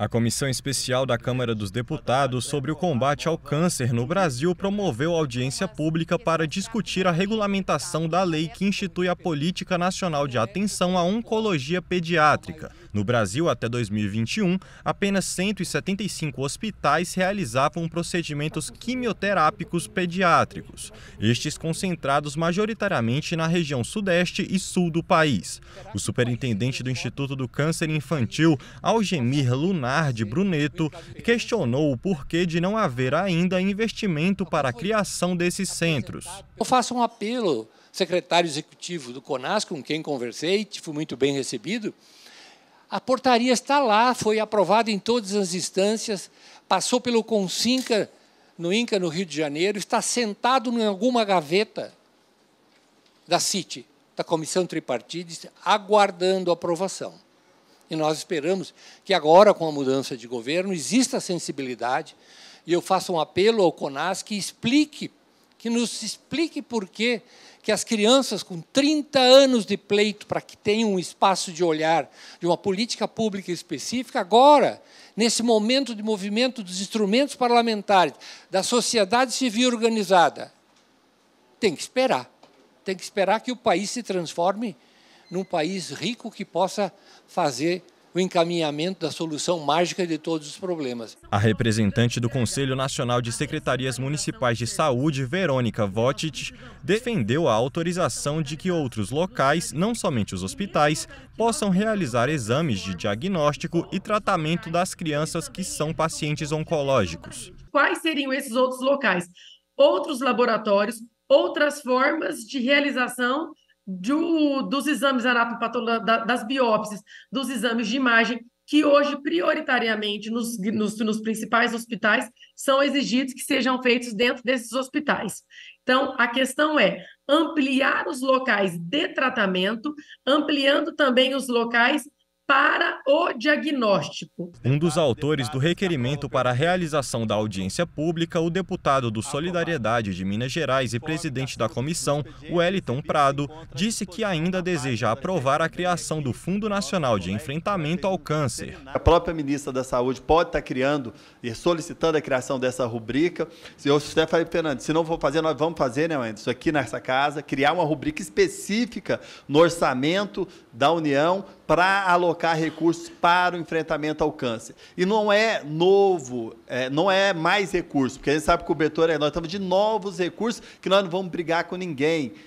A Comissão Especial da Câmara dos Deputados sobre o combate ao câncer no Brasil promoveu audiência pública para discutir a regulamentação da lei que institui a Política Nacional de Atenção à Oncologia Pediátrica. No Brasil, até 2021, apenas 175 hospitais realizavam procedimentos quimioterápicos pediátricos, estes concentrados majoritariamente na região sudeste e sul do país. O superintendente do Instituto do Câncer Infantil, Algemir Lunardi Bruneto, questionou o porquê de não haver ainda investimento para a criação desses centros. Eu faço um apelo, secretário executivo do CONAS, com quem conversei, fui muito bem recebido, a portaria está lá, foi aprovada em todas as instâncias, passou pelo Consinca, no INCA, no Rio de Janeiro, está sentado em alguma gaveta da CIT, da Comissão Tripartite, aguardando aprovação. E nós esperamos que agora, com a mudança de governo, exista sensibilidade, e eu faço um apelo ao CONAS que explique que nos explique por que as crianças com 30 anos de pleito para que tenham um espaço de olhar de uma política pública específica, agora, nesse momento de movimento dos instrumentos parlamentares, da sociedade civil organizada, tem que esperar. Tem que esperar que o país se transforme num país rico que possa fazer o encaminhamento da solução mágica de todos os problemas. A representante do Conselho Nacional de Secretarias Municipais de Saúde, Verônica Votic, defendeu a autorização de que outros locais, não somente os hospitais, possam realizar exames de diagnóstico e tratamento das crianças que são pacientes oncológicos. Quais seriam esses outros locais? Outros laboratórios, outras formas de realização dos exames anatopatológicos, das biópsias, dos exames de imagem, que hoje, prioritariamente, nos, nos, nos, principais hospitais, são exigidos que sejam feitos dentro desses hospitais. Então, a questão é ampliar os locais de tratamento, ampliando também os locais para o diagnóstico. Um dos autores do requerimento para a realização da audiência pública, o deputado do Solidariedade de Minas Gerais e presidente da comissão, Wellington Prado, disse que ainda deseja aprovar a criação do Fundo Nacional de Enfrentamento ao Câncer. A própria ministra da Saúde pode estar criando e solicitando a criação dessa rubrica. Senhor Stefano Fernandes, se não for fazer, nós vamos fazer, né, Anderson, aqui nessa casa, criar uma rubrica específica no orçamento da União para alocar alocar recursos para o enfrentamento ao câncer. E não é novo, é, não é mais recurso, porque a gente sabe que o cobertor é, nós estamos de novos recursos que nós não vamos brigar com ninguém.